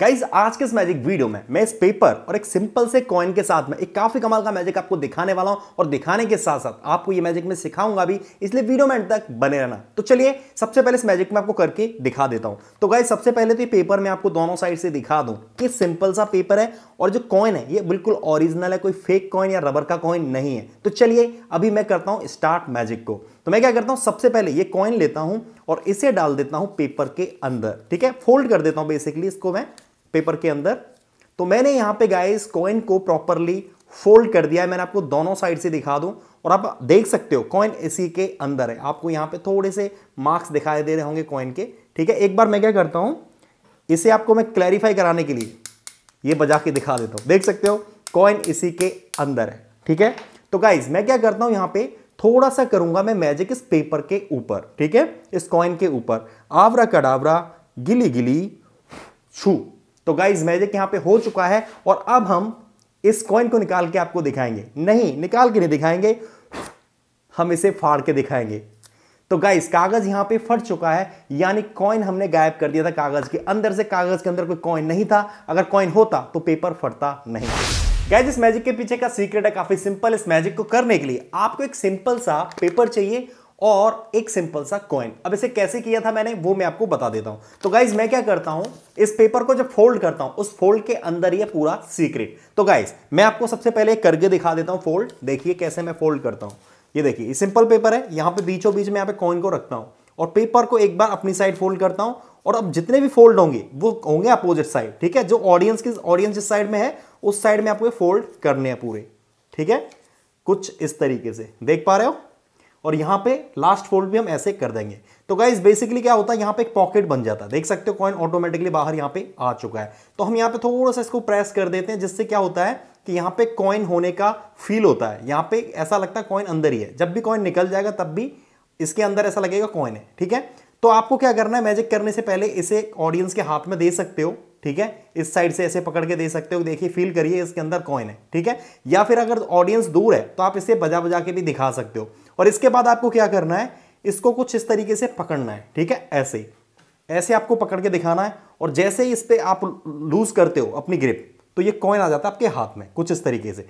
guys आज के इस मैजिक वीडियो में मैं इस पेपर और एक सिंपल से कॉइन के साथ में एक काफी कमाल का मैजिक आपको दिखाने वाला हूं और दिखाने के साथ साथ आपको ये मैजिक मैं सिखाऊंगा भी इसलिए वीडियो में तक बने रहना तो चलिए सबसे पहले इस मैजिक में आपको करके दिखा देता हूं तो गाइज सबसे पहले तो ये पेपर में आपको दोनों साइड से दिखा दूं कि सिंपल सा पेपर है और जो कॉइन है ये बिल्कुल ओरिजिनल है कोई फेक कॉइन या रबर का कॉइन नहीं है तो चलिए अभी मैं करता हूँ स्टार्ट मैजिक को तो मैं क्या करता हूँ सबसे पहले ये कॉइन लेता हूँ और इसे डाल देता हूँ पेपर के अंदर ठीक है फोल्ड कर देता हूँ बेसिकली इसको मैं पेपर के अंदर तो मैंने यहां पे गाइस कॉइन को प्रॉपरली फोल्ड कर दिया है मैंने आपको दोनों साइड से दिखा दूं और आप देख सकते हो कॉइन इसी के अंदर है आपको यहां पे थोड़े से मार्क्स दिखाई दे रहे होंगे कॉइन के ठीक है एक बार मैं क्या करता हूं इसे आपको मैं क्लैरिफाई कराने के लिए ये बजा के दिखा देता हूं देख सकते हो कॉइन इसी के अंदर है ठीक है तो गाइज मैं क्या करता हूं यहां पर थोड़ा सा करूंगा मैं मैजिक इस पेपर के ऊपर ठीक है इस कॉइन के ऊपर आवरा कडावरा गिली गिली छू तो गाइज मैजिक यहां पे हो चुका है और अब हम इस कॉइन को निकाल के आपको दिखाएंगे नहीं निकाल के नहीं दिखाएंगे हम इसे फाड़ के दिखाएंगे तो गाइस कागज यहां पे फट चुका है यानी कॉइन हमने गायब कर दिया था कागज के अंदर से कागज के अंदर कोई कॉइन नहीं था अगर कॉइन होता तो पेपर फटता नहीं गाइस इस मैजिक के पीछे का सीक्रेट है काफी सिंपल इस मैजिक को करने के लिए आपको एक सिंपल सा पेपर चाहिए और एक सिंपल सा कॉइन अब इसे कैसे किया था मैंने वो मैं आपको बता देता हूं तो गाइज मैं क्या करता हूं इस पेपर को जब फोल्ड करता हूं उस फोल्ड के अंदर ये पूरा सीक्रेट तो गाइज मैं आपको सबसे पहले करके दिखा देता हूं फोल्ड देखिए कैसे मैं फोल्ड करता हूं ये देखिए सिंपल पेपर है यहां पे बीचों बीच में यहां पे कॉइन को रखता हूं और पेपर को एक बार अपनी साइड फोल्ड करता हूं और अब जितने भी फोल्ड होंगे वो होंगे अपोजिट साइड ठीक है जो ऑडियंस की ऑडियंस जिस साइड में है उस साइड में आपको फोल्ड करने हैं पूरे ठीक है कुछ इस तरीके से देख पा रहे हो और यहाँ पे लास्ट फोल्ड भी हम ऐसे कर देंगे तो गाइज बेसिकली क्या होता है यहाँ पे एक पॉकेट बन जाता है देख सकते हो कॉइन ऑटोमेटिकली बाहर यहाँ पे आ चुका है तो हम यहाँ पे थोड़ा सा इसको प्रेस कर देते हैं जिससे क्या होता है कि यहाँ पे कॉइन होने का फील होता है यहाँ पे ऐसा लगता है कॉइन अंदर ही है जब भी कॉइन निकल जाएगा तब भी इसके अंदर ऐसा लगेगा कॉइन है ठीक है तो आपको क्या करना है मैजिक करने से पहले इसे ऑडियंस के हाथ में दे सकते हो ठीक है इस साइड से ऐसे पकड़ के दे सकते हो देखिए फील करिए इसके अंदर कॉइन है ठीक है या फिर अगर ऑडियंस दूर है तो आप इसे बजा बजा के भी दिखा सकते हो और इसके बाद आपको क्या करना है इसको कुछ इस तरीके से पकड़ना है ठीक है ऐसे ही ऐसे आपको पकड़ के दिखाना है और जैसे ही इस पर आप लूज करते हो अपनी ग्रिप तो ये कॉइन आ जाता है आपके हाथ में कुछ इस तरीके से